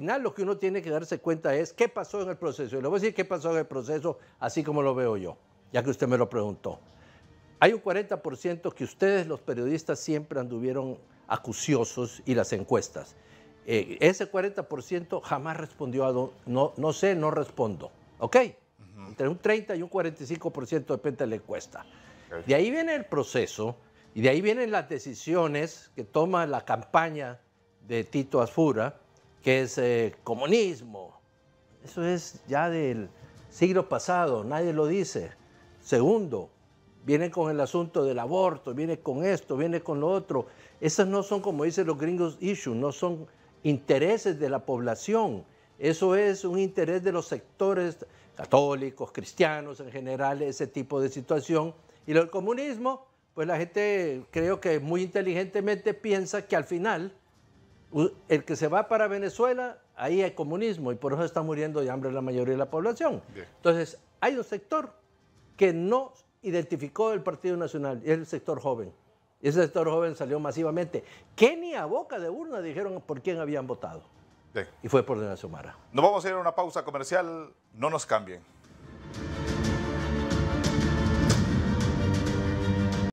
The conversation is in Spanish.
final lo que uno tiene que darse cuenta es qué pasó en el proceso. Y le voy a decir qué pasó en el proceso, así como lo veo yo, ya que usted me lo preguntó. Hay un 40% que ustedes, los periodistas, siempre anduvieron acuciosos y las encuestas. Eh, ese 40% jamás respondió a don, no, no sé, no respondo. ¿Ok? Entre un 30 y un 45% depende de la encuesta. De ahí viene el proceso y de ahí vienen las decisiones que toma la campaña de Tito Asfura que es eh, comunismo. Eso es ya del siglo pasado, nadie lo dice. Segundo, viene con el asunto del aborto, viene con esto, viene con lo otro. Esas no son, como dicen los gringos, issues, no son intereses de la población. Eso es un interés de los sectores católicos, cristianos en general, ese tipo de situación. Y lo comunismo, pues la gente creo que muy inteligentemente piensa que al final el que se va para Venezuela, ahí hay comunismo y por eso está muriendo de hambre la mayoría de la población. Entonces, hay un sector que no identificó el Partido Nacional, es el sector joven. Ese sector joven salió masivamente. Que ni a boca de urna dijeron por quién habían votado. Y fue por la Sumara. Nos vamos a ir a una pausa comercial, no nos cambien.